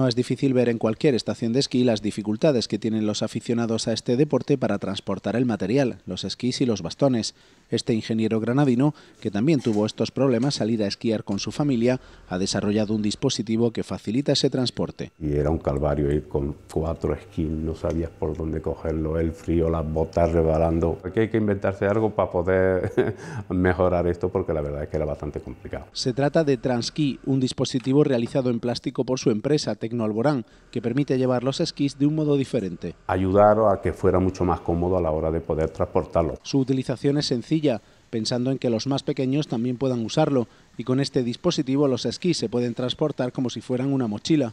No es difícil ver en cualquier estación de esquí las dificultades que tienen los aficionados a este deporte para transportar el material, los esquís y los bastones. Este ingeniero granadino, que también tuvo estos problemas al ir a esquiar con su familia, ha desarrollado un dispositivo que facilita ese transporte. Y era un calvario ir con cuatro esquís, no sabías por dónde cogerlo, el frío, las botas rebalando. Aquí hay que inventarse algo para poder mejorar esto porque la verdad es que era bastante complicado. Se trata de Transki, un dispositivo realizado en plástico por su empresa Tecno Alborán que permite llevar los esquís de un modo diferente. Ayudar a que fuera mucho más cómodo a la hora de poder transportarlo. Su utilización es sencilla pensando en que los más pequeños también puedan usarlo, y con este dispositivo los esquís se pueden transportar como si fueran una mochila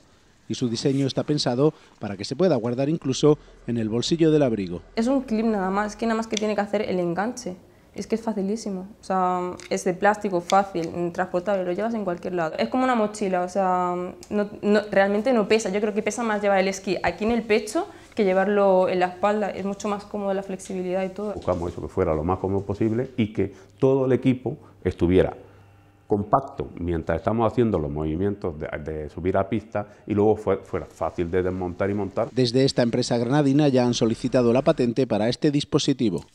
y su diseño está pensado para que se pueda guardar incluso en el bolsillo del abrigo. Es un clip nada más, que nada más que tiene que hacer el enganche. Es que es facilísimo, o sea, es de plástico fácil, transportable, lo llevas en cualquier lado. Es como una mochila, o sea, realmente no pesa, yo creo que pesa más llevar el esquí aquí en el pecho que llevarlo en la espalda. Es mucho más cómodo la flexibilidad y todo. Buscamos eso, que fuera lo más cómodo posible y que todo el equipo estuviera compacto mientras estamos haciendo los movimientos de, subir a pista y luego fuera fácil de desmontar y montar. Desde esta empresa granadina ya han solicitado la patente para este dispositivo.